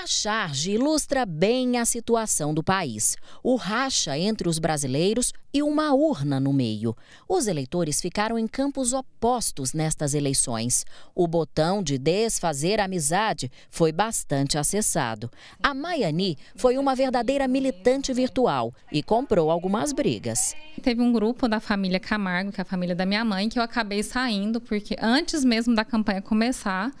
A charge ilustra bem a situação do país: o racha entre os brasileiros e uma urna no meio. Os eleitores ficaram em campos opostos nestas eleições. O botão de desfazer amizade foi bastante acessado. A Mayani foi uma verdadeira militante virtual e comprou algumas brigas. Teve um grupo da família Camargo, que é a família da minha mãe, que eu acabei saindo, porque antes mesmo da campanha começar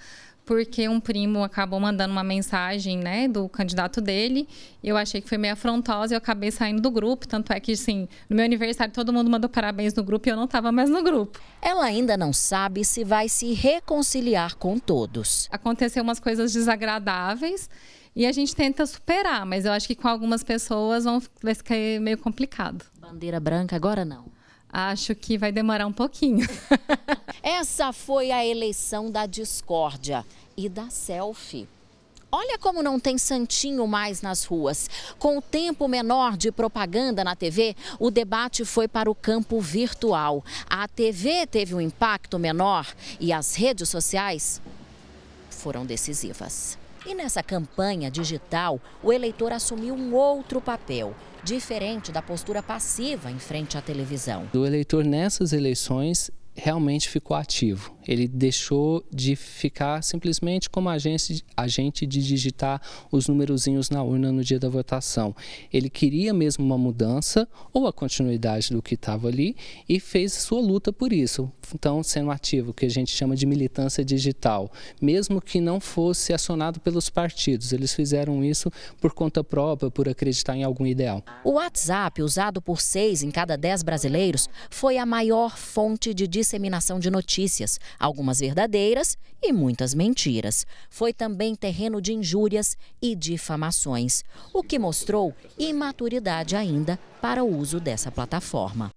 porque um primo acabou mandando uma mensagem, né, do candidato dele. Eu achei que foi meio afrontosa e eu acabei saindo do grupo. Tanto é que, sim no meu aniversário todo mundo mandou parabéns no grupo e eu não estava mais no grupo. Ela ainda não sabe se vai se reconciliar com todos. Aconteceu umas coisas desagradáveis e a gente tenta superar, mas eu acho que com algumas pessoas vão, vai ficar meio complicado. Bandeira branca agora não. Acho que vai demorar um pouquinho. Essa foi a eleição da discórdia e da selfie. Olha como não tem santinho mais nas ruas. Com o tempo menor de propaganda na TV, o debate foi para o campo virtual. A TV teve um impacto menor e as redes sociais foram decisivas. E nessa campanha digital, o eleitor assumiu um outro papel, diferente da postura passiva em frente à televisão. O eleitor nessas eleições realmente ficou ativo ele deixou de ficar simplesmente como agente, agente de digitar os numerozinhos na urna no dia da votação. Ele queria mesmo uma mudança ou a continuidade do que estava ali e fez sua luta por isso. Então, sendo ativo, que a gente chama de militância digital, mesmo que não fosse acionado pelos partidos, eles fizeram isso por conta própria, por acreditar em algum ideal. O WhatsApp, usado por seis em cada dez brasileiros, foi a maior fonte de disseminação de notícias, algumas verdadeiras e muitas mentiras. Foi também terreno de injúrias e difamações, o que mostrou imaturidade ainda para o uso dessa plataforma.